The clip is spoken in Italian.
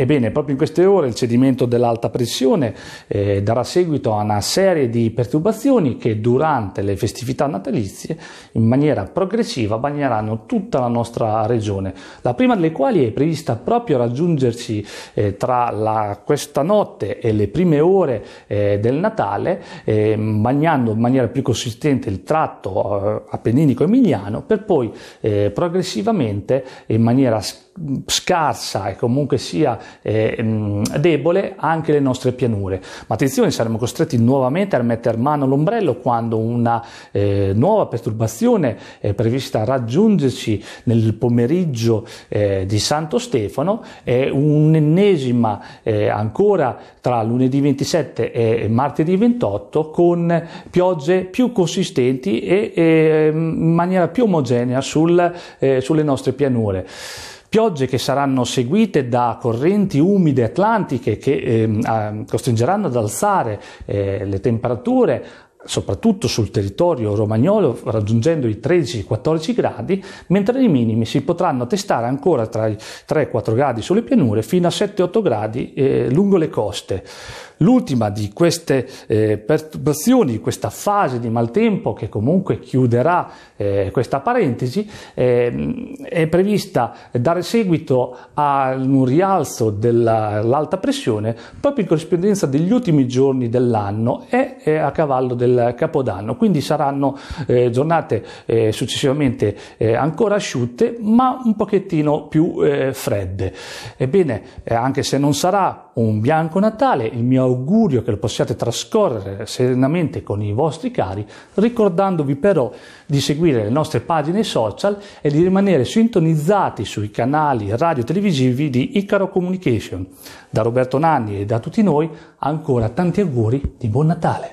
Ebbene, proprio in queste ore il cedimento dell'alta pressione eh, darà seguito a una serie di perturbazioni che durante le festività natalizie in maniera progressiva bagneranno tutta la nostra regione, la prima delle quali è prevista proprio raggiungerci eh, tra la, questa notte e le prime ore eh, del Natale, eh, bagnando in maniera più consistente il tratto eh, appenninico emiliano per poi eh, progressivamente in maniera scarsa e comunque sia eh, mm, debole anche le nostre pianure. Ma attenzione, saremo costretti nuovamente a mettere mano all'ombrello quando una eh, nuova perturbazione è eh, prevista raggiungerci nel pomeriggio eh, di Santo Stefano, è un'ennesima eh, ancora tra lunedì 27 e martedì 28 con piogge più consistenti e, e ehm, in maniera più omogenea sul, eh, sulle nostre pianure piogge che saranno seguite da correnti umide atlantiche che eh, costringeranno ad alzare eh, le temperature, soprattutto sul territorio romagnolo raggiungendo i 13-14 gradi, mentre i minimi si potranno attestare ancora tra i 3-4 gradi sulle pianure fino a 7-8 gradi eh, lungo le coste. L'ultima di queste eh, perturbazioni, di questa fase di maltempo che comunque chiuderà eh, questa parentesi, ehm, è prevista dare seguito a un rialzo dell'alta pressione proprio in corrispondenza degli ultimi giorni dell'anno e e a cavallo del Capodanno, quindi saranno eh, giornate eh, successivamente eh, ancora asciutte ma un pochettino più eh, fredde. Ebbene, eh, anche se non sarà un bianco Natale, il mio augurio che lo possiate trascorrere serenamente con i vostri cari, ricordandovi però di seguire le nostre pagine social e di rimanere sintonizzati sui canali radio televisivi di Icaro Communication. Da Roberto Nanni e da tutti noi ancora tanti auguri di buon Natale.